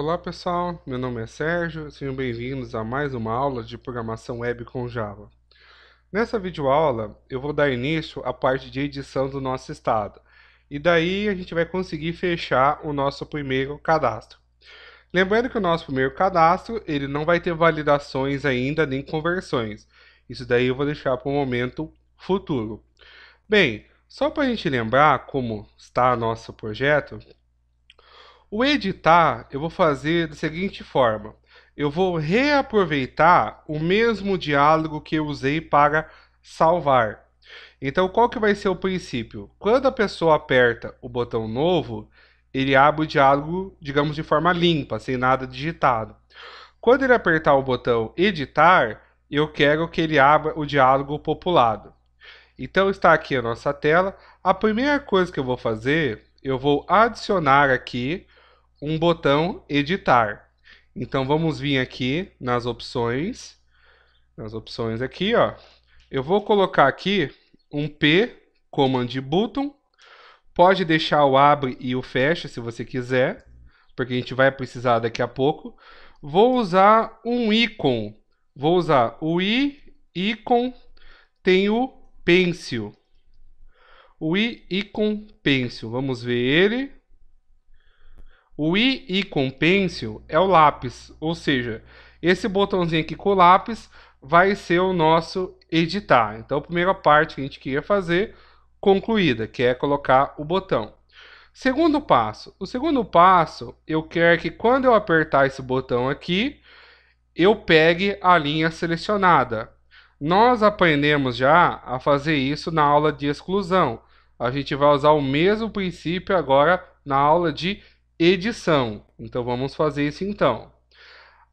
Olá pessoal, meu nome é Sérgio, sejam bem-vindos a mais uma aula de programação web com Java. Nessa videoaula eu vou dar início à parte de edição do nosso estado e daí a gente vai conseguir fechar o nosso primeiro cadastro. Lembrando que o nosso primeiro cadastro ele não vai ter validações ainda nem conversões, isso daí eu vou deixar para o momento futuro. Bem, só para a gente lembrar como está nosso projeto, o editar eu vou fazer da seguinte forma: eu vou reaproveitar o mesmo diálogo que eu usei para salvar. Então, qual que vai ser o princípio? Quando a pessoa aperta o botão novo, ele abre o diálogo, digamos, de forma limpa, sem nada digitado. Quando ele apertar o botão editar, eu quero que ele abra o diálogo populado. Então está aqui a nossa tela. A primeira coisa que eu vou fazer, eu vou adicionar aqui um botão editar. Então vamos vir aqui nas opções, nas opções aqui, ó. Eu vou colocar aqui um P, Command Button. Pode deixar o abre e o fecha se você quiser, porque a gente vai precisar daqui a pouco. Vou usar um ícone. Vou usar o i, ícone, tem o pencil. O i, ícone, pencil. Vamos ver ele. O I, e com Pencil é o lápis, ou seja, esse botãozinho aqui com o lápis vai ser o nosso editar. Então, a primeira parte que a gente queria fazer, concluída, que é colocar o botão. Segundo passo. O segundo passo, eu quero que quando eu apertar esse botão aqui, eu pegue a linha selecionada. Nós aprendemos já a fazer isso na aula de exclusão. A gente vai usar o mesmo princípio agora na aula de edição. Então vamos fazer isso então.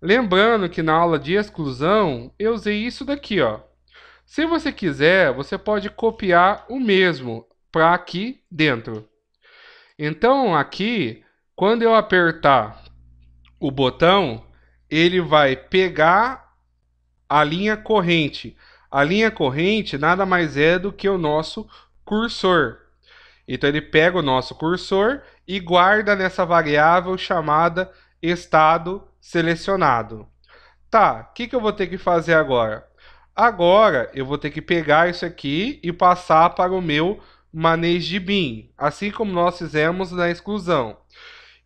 Lembrando que na aula de exclusão eu usei isso daqui, ó. Se você quiser, você pode copiar o mesmo para aqui dentro. Então aqui, quando eu apertar o botão, ele vai pegar a linha corrente. A linha corrente nada mais é do que o nosso cursor. Então ele pega o nosso cursor e guarda nessa variável chamada estado selecionado. Tá, o que, que eu vou ter que fazer agora? Agora eu vou ter que pegar isso aqui e passar para o meu manejo de bin, assim como nós fizemos na exclusão.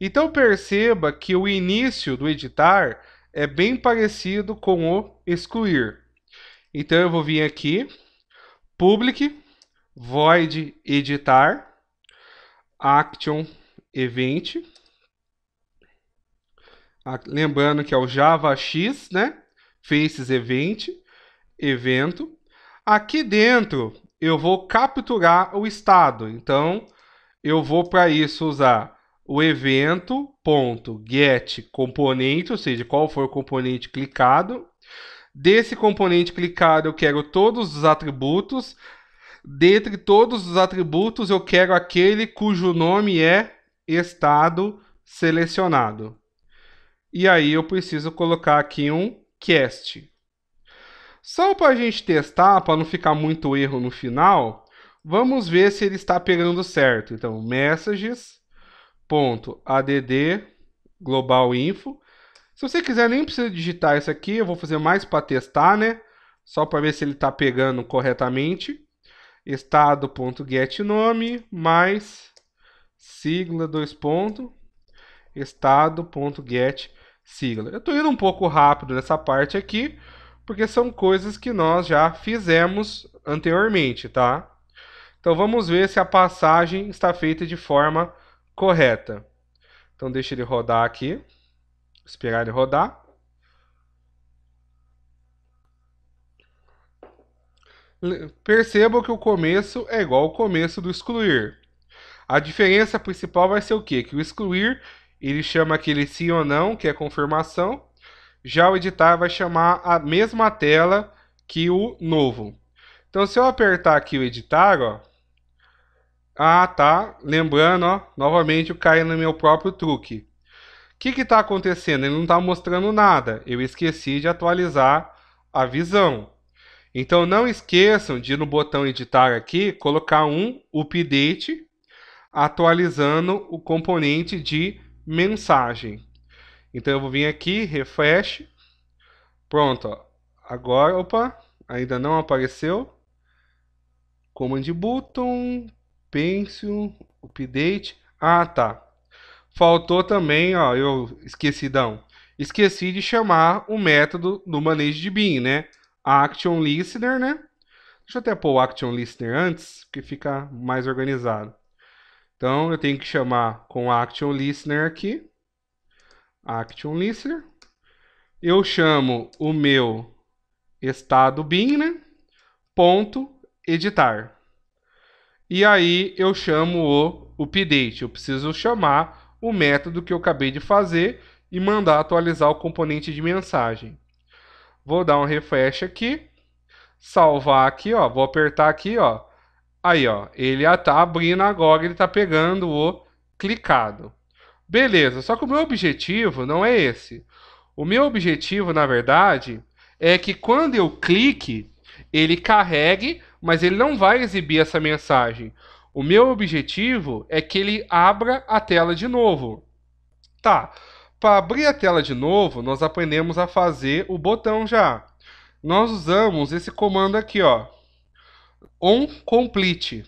Então perceba que o início do editar é bem parecido com o excluir. Então eu vou vir aqui, public, void editar, action event. Lembrando que é o JavaX, né? Faces event, evento. Aqui dentro eu vou capturar o estado. Então eu vou para isso usar o evento.getComponente, ou seja, qual for o componente clicado. Desse componente clicado eu quero todos os atributos. Dentre todos os atributos eu quero aquele cujo nome é estado selecionado. E aí eu preciso colocar aqui um cast. Só para a gente testar, para não ficar muito erro no final, vamos ver se ele está pegando certo. Então, messages.add global info. Se você quiser, nem precisa digitar isso aqui. Eu vou fazer mais para testar, né? Só para ver se ele está pegando corretamente. Estado.getNome mais sigla, dois pontos, estado.get sigla. Eu estou indo um pouco rápido nessa parte aqui, porque são coisas que nós já fizemos anteriormente, tá? Então vamos ver se a passagem está feita de forma correta. Então deixa ele rodar aqui, esperar ele rodar. Perceba que o começo é igual ao começo do excluir. A diferença principal vai ser o quê? Que o excluir, ele chama aquele sim ou não, que é confirmação. Já o editar vai chamar a mesma tela que o novo. Então, se eu apertar aqui o editar, ó. Ah, tá. Lembrando, ó. Novamente eu caí no meu próprio truque. O que está acontecendo? Ele não está mostrando nada. Eu esqueci de atualizar a visão. Então, não esqueçam de, no botão editar aqui, colocar um update atualizando o componente de mensagem. Então eu vou vir aqui, refresh. Pronto, ó. agora, opa, ainda não apareceu. Command button, pencil, update. Ah, tá. Faltou também, ó, eu esqueci não. Esqueci de chamar o método do manage de bin, né? Action listener, né? Deixa eu até pôr o action listener antes, que fica mais organizado. Então eu tenho que chamar com action listener aqui. Action listener. Eu chamo o meu estado bin, né? Ponto editar. E aí eu chamo o update. Eu preciso chamar o método que eu acabei de fazer e mandar atualizar o componente de mensagem. Vou dar um refresh aqui, salvar aqui, ó, vou apertar aqui, ó, Aí, ó, ele está ah, abrindo agora, ele está pegando o clicado. Beleza, só que o meu objetivo não é esse. O meu objetivo, na verdade, é que quando eu clique, ele carregue, mas ele não vai exibir essa mensagem. O meu objetivo é que ele abra a tela de novo. Tá, para abrir a tela de novo, nós aprendemos a fazer o botão já. Nós usamos esse comando aqui, ó, on complete.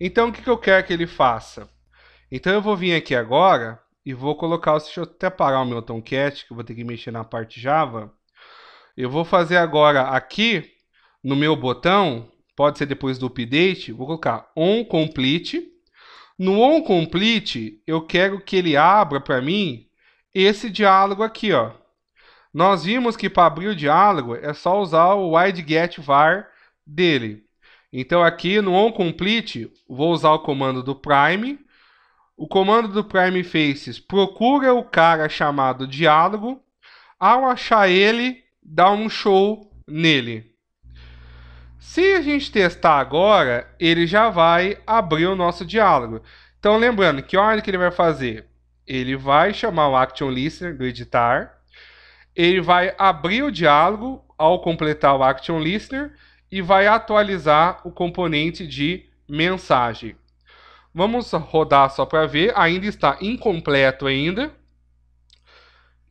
Então, o que, que eu quero que ele faça? Então, eu vou vir aqui agora e vou colocar, deixa eu até parar o meu Tomcat, que eu vou ter que mexer na parte Java. Eu vou fazer agora aqui, no meu botão, pode ser depois do update, vou colocar on complete. No on complete, eu quero que ele abra para mim esse diálogo aqui, ó. Nós vimos que para abrir o diálogo é só usar o wide get var dele. Então aqui no onComplete, vou usar o comando do prime. O comando do prime faces procura o cara chamado diálogo. Ao achar ele, dá um show nele. Se a gente testar agora, ele já vai abrir o nosso diálogo. Então lembrando, que ordem que ele vai fazer? Ele vai chamar o action listener do editar. Ele vai abrir o diálogo ao completar o action listener e vai atualizar o componente de mensagem. Vamos rodar só para ver, ainda está incompleto ainda.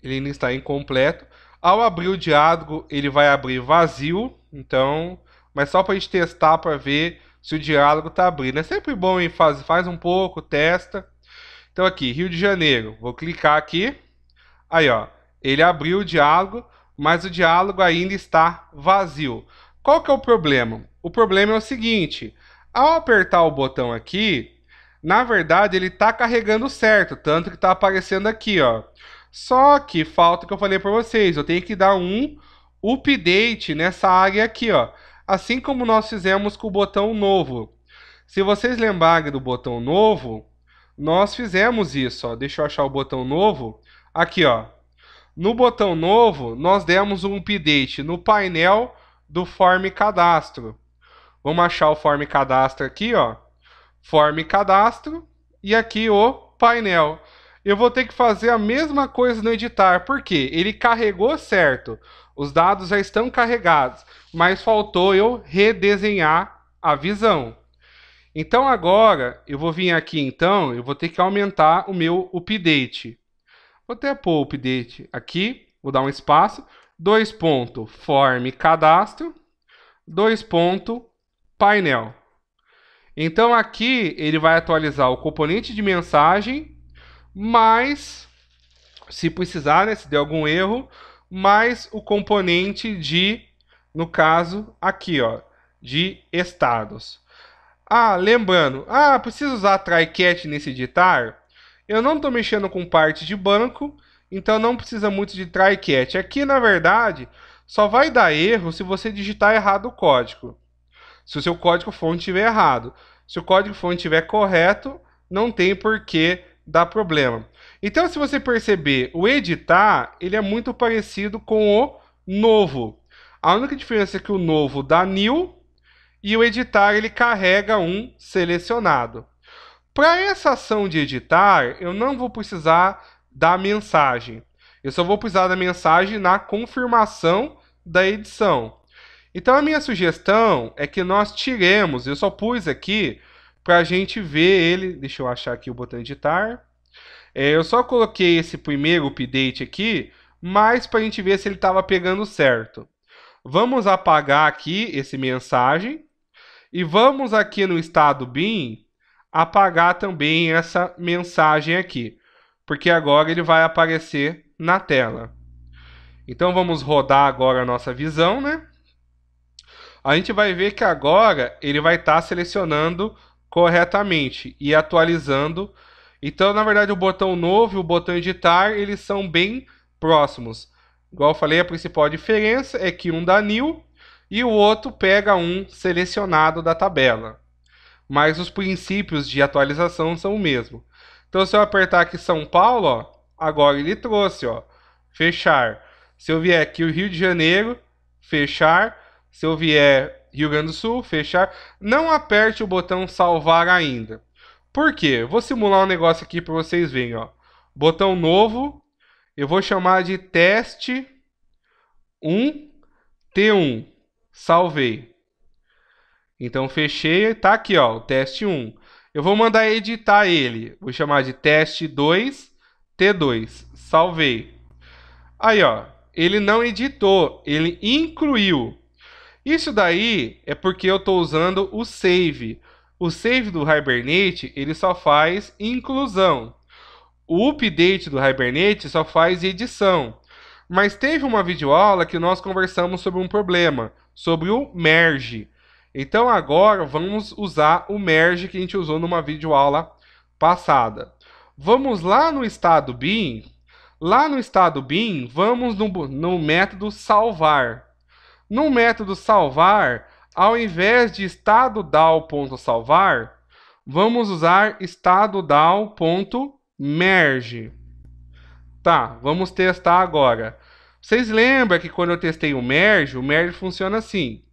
Ele ainda está incompleto. Ao abrir o diálogo, ele vai abrir vazio, então, mas só para a gente testar para ver se o diálogo está abrindo. É sempre bom em faz, faz um pouco, testa. Então aqui, Rio de Janeiro, vou clicar aqui. Aí, ó, ele abriu o diálogo, mas o diálogo ainda está vazio. Qual que é o problema? O problema é o seguinte: ao apertar o botão aqui, na verdade ele está carregando certo, tanto que está aparecendo aqui, ó. Só que falta o que eu falei para vocês, eu tenho que dar um update nessa área aqui, ó. Assim como nós fizemos com o botão novo. Se vocês lembrarem do botão novo, nós fizemos isso, ó. Deixa eu achar o botão novo. Aqui, ó. No botão novo, nós demos um update no painel do form cadastro. Vamos achar o form cadastro aqui, ó. Form cadastro e aqui o painel. Eu vou ter que fazer a mesma coisa no editar, porque ele carregou certo. Os dados já estão carregados, mas faltou eu redesenhar a visão. Então agora eu vou vir aqui então, eu vou ter que aumentar o meu update. Vou até pôr o update aqui, vou dar um espaço, dois ponto form cadastro, dois ponto painel. Então aqui ele vai atualizar o componente de mensagem, mais, se precisar, né, se der algum erro, mais o componente de, no caso aqui, ó, de estados. Ah, lembrando, ah, preciso usar try catch nesse editar? Eu não estou mexendo com parte de banco, então não precisa muito de try catch. Aqui, na verdade, só vai dar erro se você digitar errado o código. Se o seu código fonte estiver errado. Se o código fonte estiver correto, não tem por que dar problema. Então, se você perceber, o editar, ele é muito parecido com o novo. A única diferença é que o novo dá new e o editar ele carrega um selecionado. Para essa ação de editar, eu não vou precisar da mensagem. Eu só vou precisar da mensagem na confirmação da edição. Então a minha sugestão é que nós tiremos, eu só pus aqui para a gente ver ele, deixa eu achar aqui o botão editar. É, eu só coloquei esse primeiro update aqui, mas para a gente ver se ele estava pegando certo. Vamos apagar aqui esse mensagem e vamos aqui no estado bin apagar também essa mensagem aqui porque agora ele vai aparecer na tela. Então vamos rodar agora a nossa visão, né? A gente vai ver que agora ele vai estar tá selecionando corretamente e atualizando. Então, na verdade, o botão novo e o botão editar, eles são bem próximos. Igual eu falei, a principal diferença é que um dá new e o outro pega um selecionado da tabela. Mas os princípios de atualização são o mesmo. Então, se eu apertar aqui São Paulo, ó, agora ele trouxe, ó, fechar. Se eu vier aqui o Rio de Janeiro, fechar. Se eu vier Rio Grande do Sul, fechar. Não aperte o botão salvar ainda. Por quê? Vou simular um negócio aqui para vocês verem, ó. Botão novo, eu vou chamar de teste 1 T1. Salvei. Então fechei, tá aqui, ó, o teste 1. Eu vou mandar editar ele. Vou chamar de teste 2, T2. Salvei. Aí, ó. Ele não editou, ele incluiu. Isso daí é porque eu estou usando o save. O save do Hibernate, ele só faz inclusão. O update do Hibernate só faz edição. Mas teve uma videoaula que nós conversamos sobre um problema, sobre o merge. Então agora vamos usar o merge que a gente usou numa videoaula passada. Vamos lá no estado bin. Lá no estado bin, vamos no, no método salvar. No método salvar, ao invés de estado dal.salvar, vamos usar estado dal.merge. Tá, vamos testar agora. Vocês lembram que quando eu testei o merge, o merge funciona assim.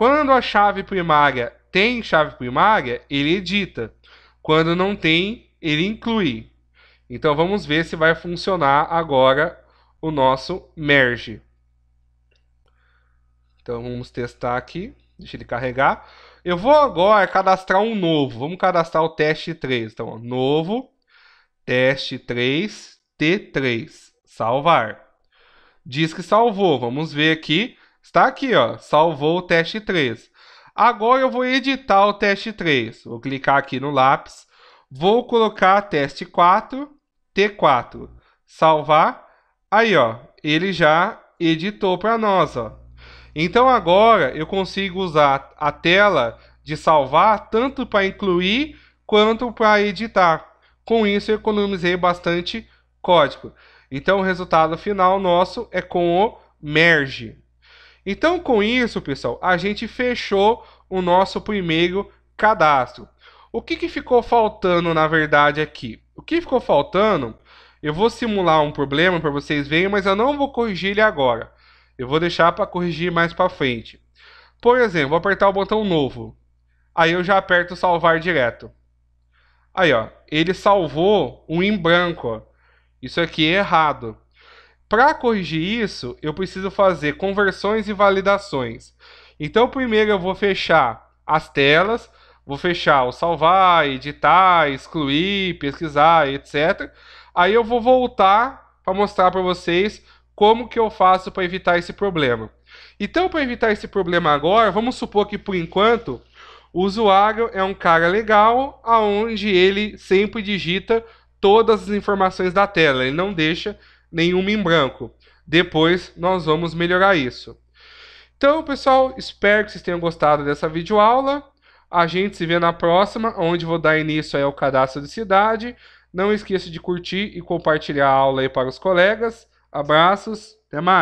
Quando a chave primária tem chave primária, ele edita. Quando não tem, ele inclui. Então vamos ver se vai funcionar agora o nosso merge. Então vamos testar aqui. Deixa ele carregar. Eu vou agora cadastrar um novo. Vamos cadastrar o teste 3. Então, ó, novo, teste 3, T3. Salvar. Diz que salvou. Vamos ver aqui. Está aqui, ó, salvou o teste 3. Agora eu vou editar o teste 3. Vou clicar aqui no lápis. Vou colocar teste 4, T4. Salvar. Aí, ó, ele já editou para nós, ó. Então agora eu consigo usar a tela de salvar tanto para incluir quanto para editar. Com isso eu economizei bastante código. Então o resultado final nosso é com o merge. Então, com isso, pessoal, a gente fechou o nosso primeiro cadastro. O que, que ficou faltando, na verdade, aqui? O que ficou faltando, eu vou simular um problema para vocês verem, mas eu não vou corrigir ele agora. Eu vou deixar para corrigir mais para frente. Por exemplo, vou apertar o botão novo. Aí eu já aperto salvar direto. Aí, ó, ele salvou um em branco. Ó. Isso aqui é errado. Para corrigir isso, eu preciso fazer conversões e validações. Então, primeiro eu vou fechar as telas, vou fechar o salvar, editar, excluir, pesquisar, etc. Aí eu vou voltar para mostrar para vocês como que eu faço para evitar esse problema. Então, para evitar esse problema agora, vamos supor que por enquanto o usuário é um cara legal, aonde ele sempre digita todas as informações da tela, ele não deixa nenhuma em branco. Depois nós vamos melhorar isso. Então, pessoal, espero que vocês tenham gostado dessa videoaula. A gente se vê na próxima, onde vou dar início ao cadastro de cidade. Não esqueça de curtir e compartilhar a aula aí para os colegas. Abraços, até mais!